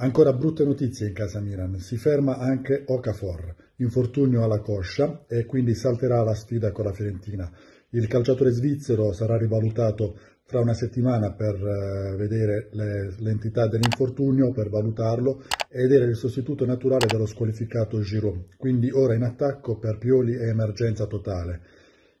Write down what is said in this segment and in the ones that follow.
Ancora brutte notizie in casa Milan, si ferma anche Okafor, infortunio alla coscia e quindi salterà la sfida con la Fiorentina. Il calciatore svizzero sarà rivalutato fra una settimana per eh, vedere l'entità dell'infortunio, per valutarlo ed era il sostituto naturale dello squalificato Giroud. Quindi ora in attacco per Pioli è emergenza totale.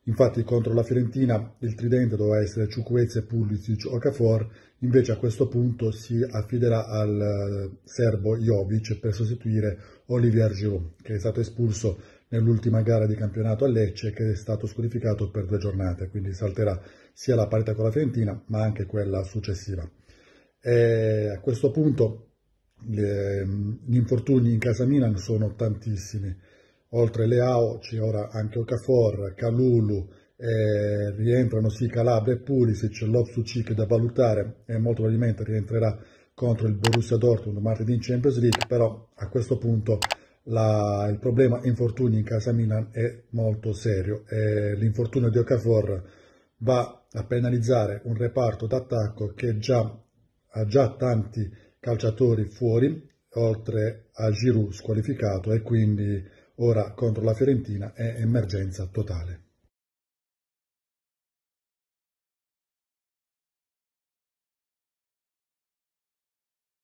Infatti contro la Fiorentina il tridente doveva essere Ciucuezze, Pulisic o Cafor, invece a questo punto si affiderà al eh, serbo Jovic per sostituire Olivier Giroud, che è stato espulso nell'ultima gara di campionato a Lecce che è stato squalificato per due giornate, quindi salterà sia la partita con la Fiorentina ma anche quella successiva. E a questo punto mm, gli infortuni in casa Milan sono tantissimi Oltre Leao c'è ora anche Ocafor, Calulu, eh, rientrano sì Calabria e Pulisic, Lopsucic da valutare e molto probabilmente rientrerà contro il Borussia Dortmund martedì in Champions League, però a questo punto la, il problema infortuni in casa Milan è molto serio e eh, l'infortunio di Ocafor va a penalizzare un reparto d'attacco che già, ha già tanti calciatori fuori, oltre a Giroud squalificato e quindi ora contro la Fiorentina è emergenza totale.